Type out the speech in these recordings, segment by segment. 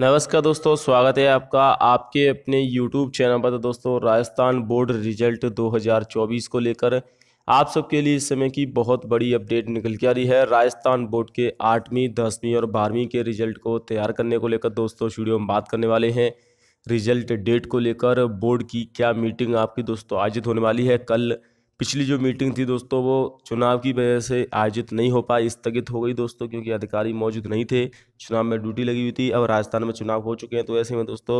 नमस्कार दोस्तों स्वागत है आपका आपके अपने YouTube चैनल पर तो दोस्तों राजस्थान बोर्ड रिजल्ट 2024 को लेकर आप सबके लिए इस समय की बहुत बड़ी अपडेट निकल के आ रही है राजस्थान बोर्ड के आठवीं दसवीं और बारहवीं के रिजल्ट को तैयार करने को लेकर दोस्तों स्टूडियो में बात करने वाले हैं रिजल्ट डेट को लेकर बोर्ड की क्या मीटिंग आपकी दोस्तों आयोजित होने वाली है कल पिछली जो मीटिंग थी दोस्तों वो चुनाव की वजह से आयोजित नहीं हो पाई स्थगित हो गई दोस्तों क्योंकि अधिकारी मौजूद नहीं थे चुनाव में ड्यूटी लगी हुई थी अब राजस्थान में चुनाव हो चुके हैं तो ऐसे में दोस्तों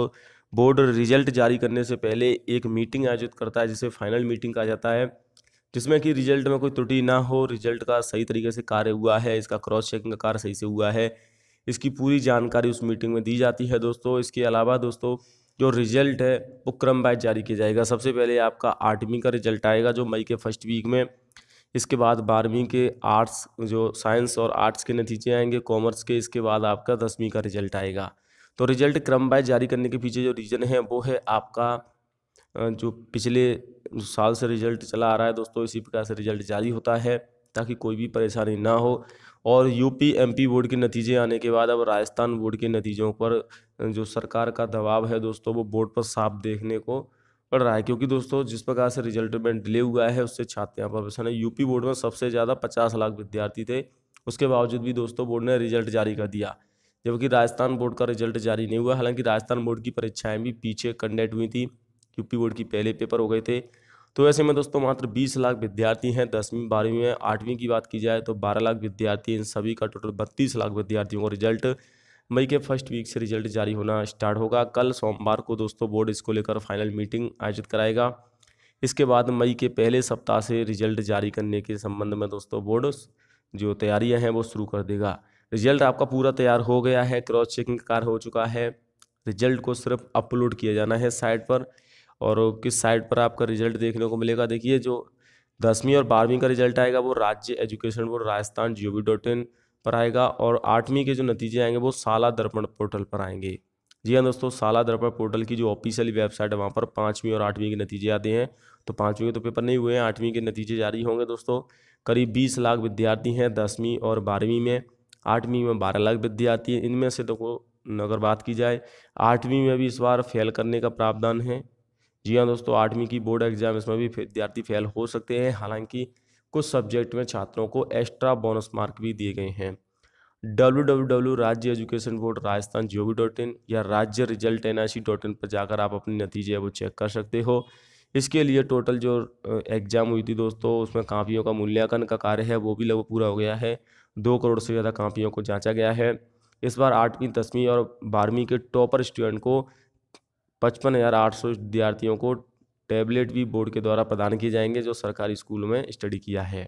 बोर्ड रिजल्ट जारी करने से पहले एक मीटिंग आयोजित करता है जिसे फाइनल मीटिंग कहा जाता है जिसमें कि रिजल्ट में कोई त्रुटि ना हो रिजल्ट का सही तरीके से कार्य हुआ है इसका क्रॉस चेकिंग का कार्य सही से हुआ है इसकी पूरी जानकारी उस मीटिंग में दी जाती है दोस्तों इसके अलावा दोस्तों जो रिज़ल्ट है वो क्रम वाइज जारी किया जाएगा सबसे पहले आपका आठवीं का रिज़ल्ट आएगा जो मई के फर्स्ट वीक में इसके बाद बारहवीं के आर्ट्स जो साइंस और आर्ट्स के नतीजे आएंगे कॉमर्स के इसके बाद आपका दसवीं का रिज़ल्ट आएगा तो रिज़ल्ट क्रम वाइज जारी करने के पीछे जो रीज़न है वो है आपका जो पिछले साल से रिज़ल्ट चला आ रहा है दोस्तों इसी प्रकार से रिज़ल्ट जारी होता है ताकि कोई भी परेशानी ना हो और यूपी एमपी बोर्ड के नतीजे आने के बाद अब राजस्थान बोर्ड के नतीजों पर जो सरकार का दबाव है दोस्तों वो बोर्ड पर साफ देखने को पड़ रहा है क्योंकि दोस्तों जिस प्रकार से रिजल्ट में डिले हुआ है उससे छात्र यहाँ पर परेशान है यूपी बोर्ड में सबसे ज़्यादा पचास लाख विद्यार्थी थे उसके बावजूद भी दोस्तों बोर्ड ने रिजल्ट जारी कर दिया जबकि राजस्थान बोर्ड का रिजल्ट जारी नहीं हुआ हालांकि राजस्थान बोर्ड की परीक्षाएं भी पीछे कंडक्ट हुई थी यूपी बोर्ड की पहले पेपर हो गए थे तो ऐसे में दोस्तों मात्र बीस लाख विद्यार्थी हैं दसवीं बारहवीं में आठवीं की बात की जाए तो बारह लाख विद्यार्थी इन सभी का टोटल बत्तीस लाख विद्यार्थियों का रिजल्ट मई के फर्स्ट वीक से रिजल्ट जारी होना स्टार्ट होगा कल सोमवार को दोस्तों बोर्ड इसको लेकर फाइनल मीटिंग आयोजित कराएगा इसके बाद मई के पहले सप्ताह से रिजल्ट जारी करने के संबंध में दोस्तों बोर्ड जो तैयारियाँ हैं वो शुरू कर देगा रिजल्ट आपका पूरा तैयार हो गया है क्रॉस चेकिंग कार्य हो चुका है रिजल्ट को सिर्फ अपलोड किया जाना है साइट पर और किस साइट पर आपका रिजल्ट देखने को मिलेगा देखिए जो दसवीं और बारहवीं का रिजल्ट आएगा वो राज्य एजुकेशन बोर्ड राजस्थान जी पर आएगा और आठवीं के जो नतीजे आएंगे वो साला दर्पण पोर्टल पर आएंगे जी हाँ दोस्तों साला दर्पण पोर्टल की जो ऑफिशियल वेबसाइट है वहाँ पर पाँचवीं और आठवीं के नतीजे आते हैं तो पाँचवीं के तो पेपर नहीं हुए हैं आठवीं के नतीजे जारी होंगे दोस्तों करीब बीस लाख विद्यार्थी हैं दसवीं और बारहवीं में आठवीं में बारह लाख विद्यार्थी हैं इनमें से देखो अगर बात की जाए आठवीं में भी इस बार फेल करने का प्रावधान है जी हाँ दोस्तों आठवीं की बोर्ड एग्जाम इसमें भी विद्यार्थी फेल हो सकते हैं हालांकि कुछ सब्जेक्ट में छात्रों को एक्स्ट्रा बोनस मार्क भी दिए गए हैं डब्ल्यू डब्ल्यू डब्ल्यू राज्य education board Rajasthan G O dot in या राज्य result N I C dot in पर जाकर आप अपने नतीजे वो चेक कर सकते हो इसके लिए टोटल जो एग्ज़ाम हुई थी दोस्तों उसमें कापियों का मूल्यांकन का कार्य है वो भी लगभग पूरा हो गया है दो करोड़ से ज़्यादा कापियों को जांचा गया है इस बार आठवीं दसवीं और बारहवीं के टॉपर स्टूडेंट को पचपन हज़ार आठ सौ विद्यार्थियों को टैबलेट भी बोर्ड के द्वारा प्रदान किए जाएंगे जो सरकारी स्कूल में स्टडी किया है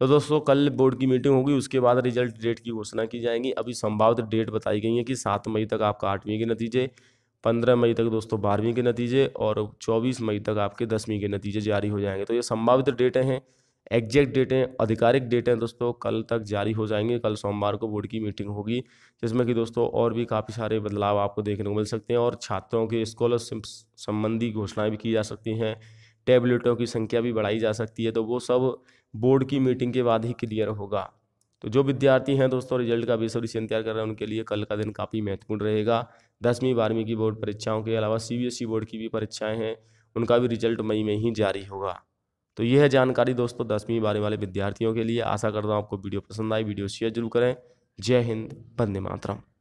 तो दोस्तों कल बोर्ड की मीटिंग होगी उसके बाद रिजल्ट डेट की घोषणा की जाएगी अभी संभावित डेट बताई गई है कि सात मई तक आपका आठवीं के नतीजे पंद्रह मई तक दोस्तों बारहवीं के नतीजे और चौबीस मई तक आपके दसवीं के नतीजे जारी हो जाएंगे तो ये संभावित डेटें हैं एग्जैक्ट डेटें आधिकारिक डेटें दोस्तों कल तक जारी हो जाएंगे कल सोमवार को बोर्ड की मीटिंग होगी जिसमें कि दोस्तों और भी काफ़ी सारे बदलाव आपको देखने को मिल सकते हैं और छात्रों के स्कॉलरशिप संबंधी घोषणाएं भी की जा सकती हैं टैबलेटों की संख्या भी बढ़ाई जा सकती है तो वो सब बोर्ड की मीटिंग के बाद ही क्लियर होगा तो जो विद्यार्थी हैं दोस्तों रिजल्ट का बेसब्री से इंतजार कर रहे हैं उनके लिए कल का दिन काफ़ी महत्वपूर्ण रहेगा दसवीं बारहवीं की बोर्ड परीक्षाओं के अलावा सी e बोर्ड की भी परीक्षाएँ हैं उनका भी रिजल्ट मई में ही जारी होगा तो यह है जानकारी दोस्तों दसवीं बारहवीं वाले विद्यार्थियों के लिए आशा करता हूँ आपको वीडियो पसंद आई वीडियो शेयर जरूर करें जय हिंद वंदे मातरम